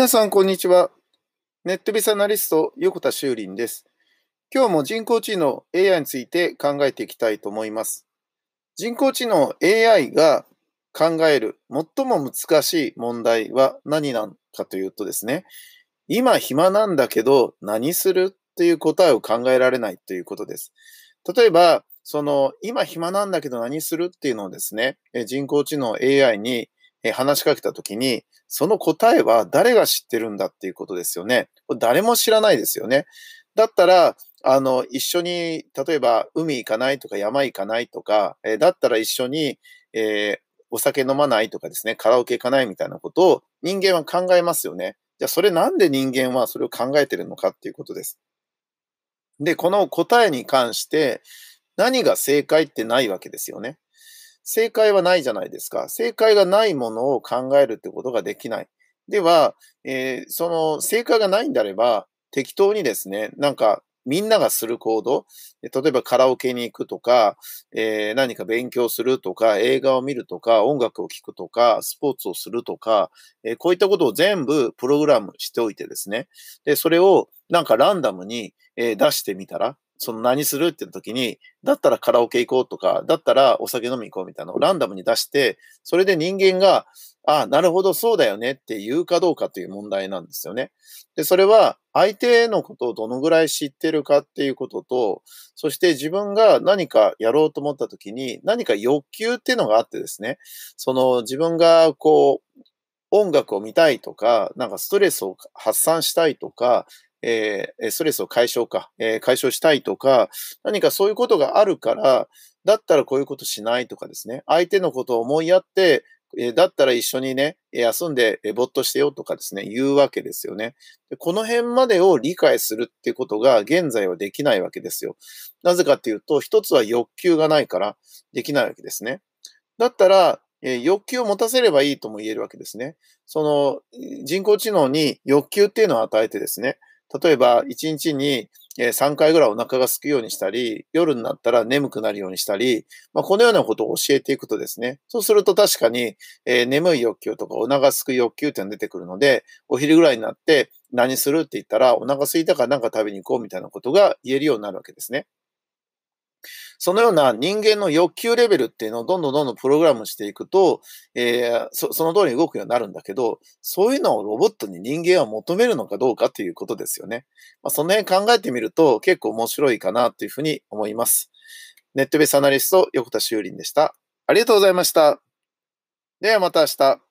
皆さん、こんにちは。ネットビスアナリスト、横田修林です。今日も人工知能 AI について考えていきたいと思います。人工知能 AI が考える最も難しい問題は何なのかというとですね、今暇なんだけど何するという答えを考えられないということです。例えば、その今暇なんだけど何するっていうのをですね、人工知能 AI にえ話しかけたときに、その答えは誰が知ってるんだっていうことですよね。誰も知らないですよね。だったら、あの、一緒に、例えば海行かないとか山行かないとか、えだったら一緒に、えー、お酒飲まないとかですね、カラオケ行かないみたいなことを人間は考えますよね。じゃあそれなんで人間はそれを考えてるのかっていうことです。で、この答えに関して何が正解ってないわけですよね。正解はないじゃないですか。正解がないものを考えるってことができない。では、えー、その正解がないんであれば、適当にですね、なんかみんながする行動、例えばカラオケに行くとか、えー、何か勉強するとか、映画を見るとか、音楽を聴くとか、スポーツをするとか、えー、こういったことを全部プログラムしておいてですね、で、それをなんかランダムに、え出してみたら、その何するって時に、だったらカラオケ行こうとか、だったらお酒飲み行こうみたいなのをランダムに出して、それで人間が、ああ、なるほど、そうだよねって言うかどうかという問題なんですよね。で、それは相手のことをどのぐらい知ってるかっていうことと、そして自分が何かやろうと思った時に、何か欲求っていうのがあってですね、その自分がこう、音楽を見たいとか、なんかストレスを発散したいとか、えー、ストレスを解消か、えー、解消したいとか、何かそういうことがあるから、だったらこういうことしないとかですね、相手のことを思いやって、えー、だったら一緒にね、休んでぼっとしてよとかですね、言うわけですよねで。この辺までを理解するっていうことが現在はできないわけですよ。なぜかっていうと、一つは欲求がないからできないわけですね。だったら、え欲求を持たせればいいとも言えるわけですね。その人工知能に欲求っていうのを与えてですね、例えば1日に3回ぐらいお腹が空くようにしたり、夜になったら眠くなるようにしたり、まあ、このようなことを教えていくとですね、そうすると確かに、えー、眠い欲求とかお腹空く欲求っていうのが出てくるので、お昼ぐらいになって何するって言ったら、お腹すいたから何か食べに行こうみたいなことが言えるようになるわけですね。そのような人間の欲求レベルっていうのをどんどんどんどんプログラムしていくと、えー、その通りに動くようになるんだけど、そういうのをロボットに人間は求めるのかどうかということですよね。まあ、その辺考えてみると結構面白いかなというふうに思います。ネットベースアナリスト、横田修林でした。ありがとうございました。ではまた明日。